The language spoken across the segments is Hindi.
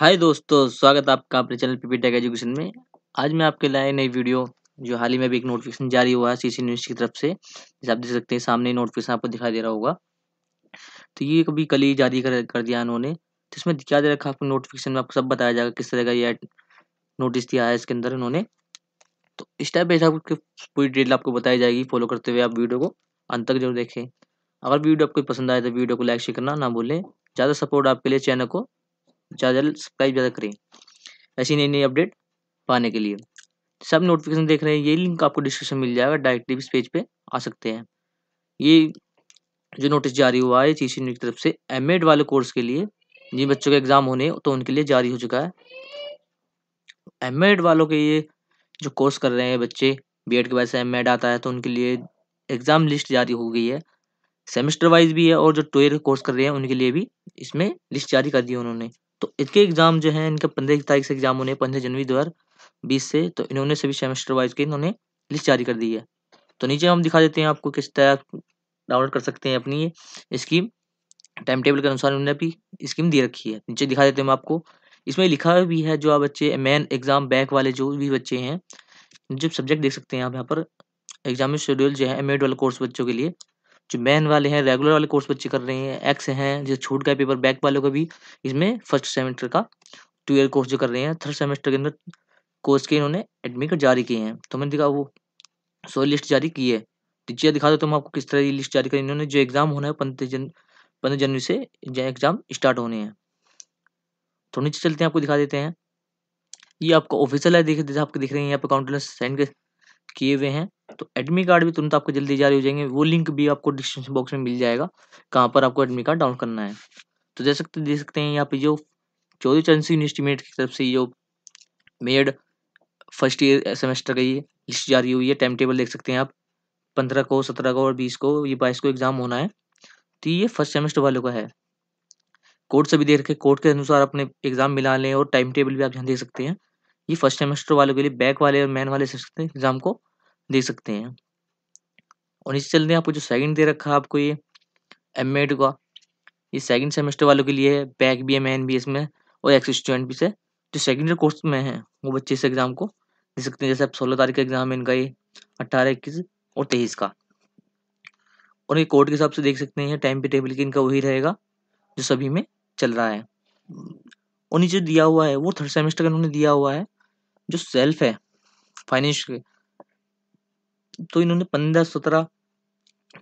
हाय दोस्तों स्वागत है आपका अपने चैनल पीपी टेक एजुकेशन में आज मैं आपके लाए नई वीडियो जो हाल ही में भी एक नोटिफिकेशन जारी हुआ है सीसी न्यूज की तरफ से जैसे आप देख सकते हैं सामने नोटिफिकेशन आपको दिखाई दे रहा होगा तो ये कभी कल ही जारी कर, कर दिया उन्होंने तो इसमें क्या दे रखा आपको नोटिफिकेशन में आपको सब बताया जाएगा किस तरह का ये नोटिस दिया है इसके अंदर उन्होंने तो इस टाइप ऐसा पूरी डिटेल आपको बताई जाएगी फॉलो करते हुए आप वीडियो को अंत तक जरूर देखें अगर वीडियो आपको पसंद आए तो वीडियो को लाइक शेयर करना ना भूलें ज़्यादा सपोर्ट आपके लिए चैनल को ज़्यादा सब्सक्राइब ज़्यादा करें ऐसी नई नई अपडेट पाने के लिए सब नोटिफिकेशन देख रहे हैं ये लिंक आपको डिस्क्रिप्शन मिल जाएगा डायरेक्टली इस पेज पे आ सकते हैं ये जो नोटिस जारी हुआ है चीज e की तरफ से एम वाले कोर्स के लिए जिन बच्चों के एग्ज़ाम होने तो उनके लिए जारी हो चुका है एम वालों के ये जो कोर्स कर रहे हैं बच्चे बी के बाद से एम आता है तो उनके लिए एग्ज़ाम लिस्ट जारी हो गई है सेमेस्टर वाइज भी है और जो ट्वेल्थ कोर्स कर रहे हैं उनके लिए भी इसमें लिस्ट जारी कर दी उन्होंने तो इनके एग्जाम जो है इनका पंद्रह तारीख से एग्जाम होने पंद्रह जनवरी दो हज़ार बीस से तो इन्होंने सभी सेमेस्टर वाइज के इन्होंने लिस्ट जारी कर दी है तो नीचे हम दिखा देते हैं आपको किस तरह डाउनलोड कर सकते हैं अपनी स्कीम टाइम टेबल के अनुसार उन्होंने भी स्कीम दी रखी है नीचे दिखा देते हैं हम आपको इसमें लिखा भी है जो आप बच्चे मेन एग्जाम बैक वाले जो भी बच्चे हैं जो सब्जेक्ट देख सकते हैं आप यहाँ पर एग्जाम शेड्यूल जो है एम एड वाले कोर्स बच्चों के लिए जो मैन वाले हैं रेगुलर वाले कोर्स बच्चे कर रहे हैं एक्स हैं जो छूट गए पेपर बैक वालों का भी इसमें फर्स्ट सेमेस्टर का टू ईयर कोर्स जो कर रहे हैं थर्ड सेमेस्टर के अंदर कोर्स के इन्होंने एडमिट कार्ड जारी किए हैं तो मैंने देखा वो सो लिस्ट जारी की है टीचर दिखा दो तुम तो आपको किस तरह की लिस्ट जारी करी इन्होंने जो एग्ज़ाम होना है पंद्रह जन पंद्रह जनवरी से एग्ज़ाम स्टार्ट होने हैं तो नीचे चलते हैं आपको दिखा देते हैं ये आपको ऑफिसियल है देख आपको दिख रहे हैं यहाँ पे काउंटर सेंड के किए हुए हैं तो एडमिट कार्ड भी तुरंत आपको जल्दी जारी हो जाएंगे वो लिंक भी आपको डिस्क्रिप्शन बॉक्स में मिल जाएगा कहाँ पर आपको एडमिट कार्ड डाउन करना है तो जैसे सकते देख सकते हैं यहाँ पे जो चौधरी चरण सिंह यूनिवर्सिटी मेड की तरफ से जो मेड फर्स्ट ईयर सेमेस्टर का ये लिस्ट जारी हुई है टाइम टेबल देख सकते हैं आप पंद्रह को सत्रह को और बीस को ये बाईस को एग्जाम होना है तो ये फर्स्ट सेमेस्टर वालों का है कोर्ट से भी देख के कोर्ट के अनुसार अपने एग्जाम मिला लें और टाइम टेबल भी आप यहाँ देख सकते हैं ये फर्स्ट सेमेस्टर वालों के लिए बैक वाले और मैन वाले सकते हैं एग्जाम को दे सकते हैं और इसी चलते आपको जो सेकंड दे रखा है आपको ये एम एड का ये सेकंड सेमेस्टर वालों के लिए बैक भी एम एन बी एस में और एक्स स्टूडेंट भी से जो सेकेंड ईयर कोर्स में है वो बच्चे इस एग्ज़ाम को दे सकते हैं जैसे आप सोलह तारीख का एग्ज़ाम है इनका ये अट्ठारह इक्कीस और तेईस का और ये कोर्ट के हिसाब से देख सकते हैं टाइम पे टेबल की इनका वही रहेगा जो सभी में चल रहा है और नीचे दिया हुआ है वो थर्ड सेमेस्टर का उन्होंने दिया हुआ है जो सेल्फ है फाइनेंस तो इन्होंने पंद्रह सत्रह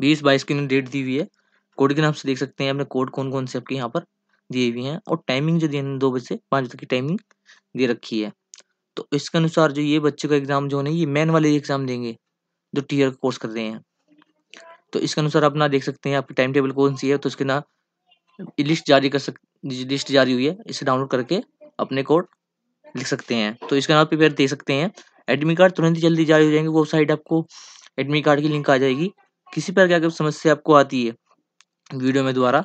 बीस बाईस की इन्होंने डेट दी हुई है कोड के नाम से देख सकते हैं अपने कोड कौन कौन से आपके यहाँ पर दिए हुए हैं और टाइमिंग जो दी दो बजे से पाँच तक की टाइमिंग दे रखी है तो इसके अनुसार जो ये बच्चे का एग्जाम जो है ये मैन वाले एग्जाम देंगे जो टीयर का कोर्स कर रहे हैं तो इसके अनुसार आप ना देख सकते हैं आपकी टाइम टेबल कौन सी है तो उसके ना लिस्ट जारी कर सक लिस्ट जारी हुई है इसे डाउनलोड करके अपने कोड लिख सकते हैं तो इसके नाम प्रिपेयर दे सकते हैं एडमिट कार्ड तुरंत ही जल्दी जारी हो जाएंगे वो साइड आपको एडमिट कार्ड की लिंक आ जाएगी किसी पर क्या समस्या आपको आती है वीडियो में द्वारा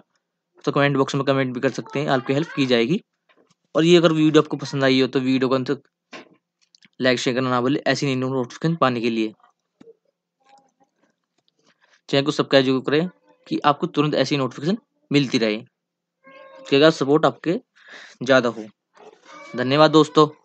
तो कमेंट बॉक्स में कमेंट भी कर सकते हैं आपकी हेल्प की जाएगी और ये अगर वीडियो आपको पसंद आई हो तो वीडियो को अंत तक लाइक शेयर करना ना भूलें ऐसी नई नोटिफिकेशन पाने के लिए चैनल को सब्सक्राइब जरूर करें कि आपको तुरंत ऐसी नोटिफिकेशन मिलती रहे सपोर्ट आपके ज़्यादा हो धन्यवाद दोस्तों